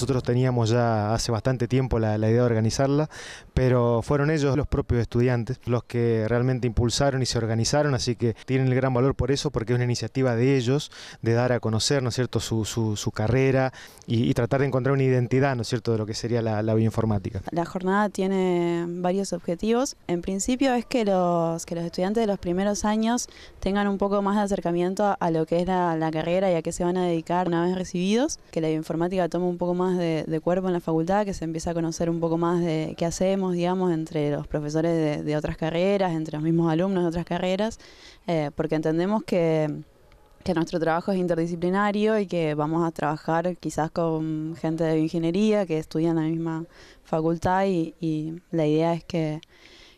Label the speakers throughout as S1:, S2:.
S1: Nosotros teníamos ya hace bastante tiempo la, idea de organizarla, pero fueron ellos, los propios estudiantes, los que realmente impulsaron y se organizaron, así que tienen el gran valor por eso, porque es una iniciativa de ellos, de dar a conocer, ¿no es cierto?, su, su, carrera y, tratar de encontrar una identidad, ¿no es cierto?, de lo que sería la, la bioinformática.
S2: La jornada tiene varios objetivos. En principio es que los, que los estudiantes de los primeros años tengan un poco más de acercamiento a lo que es la, la carrera y a qué se van a dedicar una vez recibidos, que la bioinformática tome un poco más de, cuerpo en la facultad, que se empieza a conocer un poco más de qué hacemos, digamos, entre los profesores de, otras carreras, entre los mismos alumnos de otras carreras, eh, porque entendemos que, que nuestro trabajo es interdisciplinario y que vamos a trabajar quizás con gente de ingeniería que estudia en la misma facultad y la idea es que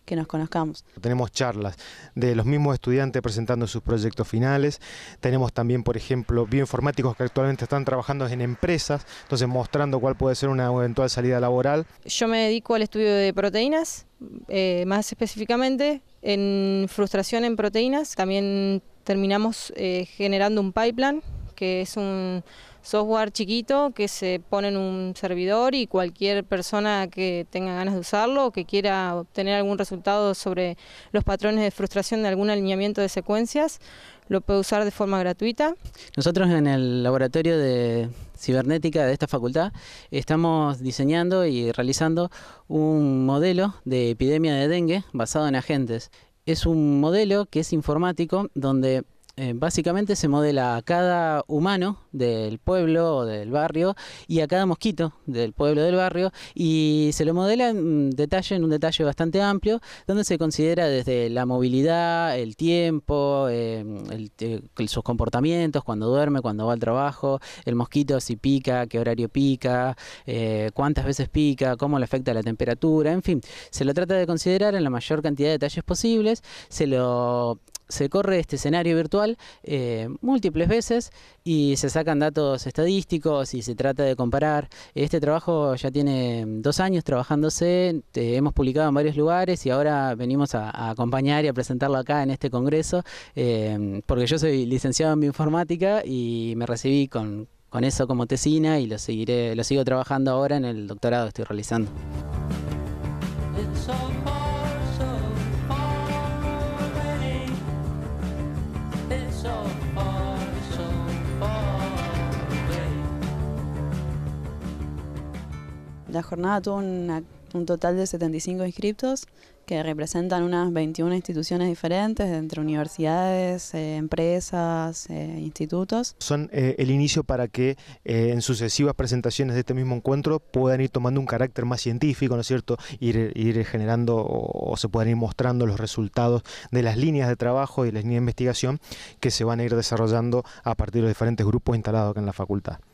S2: que nos conozcamos.
S1: Tenemos charlas de los mismos estudiantes presentando sus proyectos finales, tenemos también, por ejemplo, bioinformáticos que actualmente están trabajando en empresas, entonces mostrando cuál puede ser una eventual salida laboral.
S3: Yo me dedico al estudio de proteínas, eh, más específicamente en frustración en proteínas, también terminamos eh, generando un pipeline que es un software chiquito que se pone en un servidor y cualquier persona que tenga ganas de usarlo o que quiera obtener algún resultado sobre los patrones de frustración de algún alineamiento de secuencias, lo puede usar de forma gratuita.
S4: Nosotros en el laboratorio de cibernética de esta facultad estamos diseñando y realizando un modelo de epidemia de dengue basado en agentes. Es un modelo que es informático donde eh, básicamente se modela a cada humano del pueblo o del barrio y a cada mosquito del pueblo del barrio y se lo modela en detalle, en un detalle bastante amplio, donde se considera desde la movilidad, el tiempo, em, el, sus comportamientos, cuando duerme, cuando va al trabajo, el mosquito si pica, qué horario pica, eh, cuántas veces pica, cómo le afecta la temperatura, en fin, se lo trata de considerar en la mayor cantidad de detalles posibles, se lo se corre este escenario virtual eh, múltiples veces y se sacan datos estadísticos y se trata de comparar. Este trabajo ya tiene mm, dos años trabajándose, eh, hemos publicado en varios lugares y ahora venimos a, acompañar y a presentarlo acá en este congreso, eh, porque yo soy licenciado en bioinformática y me recibí con, con eso como tesina y lo, seguiré, lo sigo trabajando ahora en el doctorado que estoy realizando.
S2: La jornada tuvo un total de 75 inscriptos que representan unas 21 instituciones diferentes, entre universidades, eh, empresas, eh, institutos.
S1: Son eh, el inicio para que en sucesivas presentaciones de este mismo encuentro puedan ir tomando un carácter más científico, ¿no es cierto? Ir, generando o, se puedan ir mostrando los resultados de las líneas de trabajo y las líneas de investigación que se van a ir desarrollando a partir de los diferentes grupos instalados acá en la facultad.